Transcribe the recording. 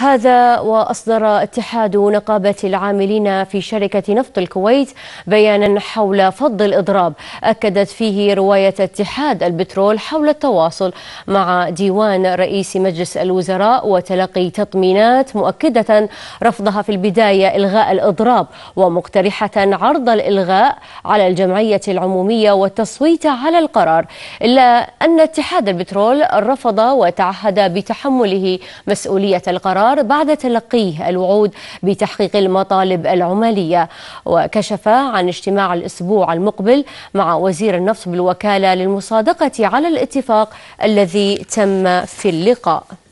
هذا وأصدر اتحاد نقابة العاملين في شركة نفط الكويت بيانا حول فض الإضراب أكدت فيه رواية اتحاد البترول حول التواصل مع ديوان رئيس مجلس الوزراء وتلقي تطمينات مؤكدة رفضها في البداية إلغاء الإضراب ومقترحة عرض الإلغاء على الجمعية العمومية والتصويت على القرار إلا أن اتحاد البترول رفض وتعهد بتحمله مسؤولية القرار القرار بعد تلقيه الوعود بتحقيق المطالب العمالية وكشف عن اجتماع الأسبوع المقبل مع وزير النفط بالوكالة للمصادقة على الاتفاق الذي تم في اللقاء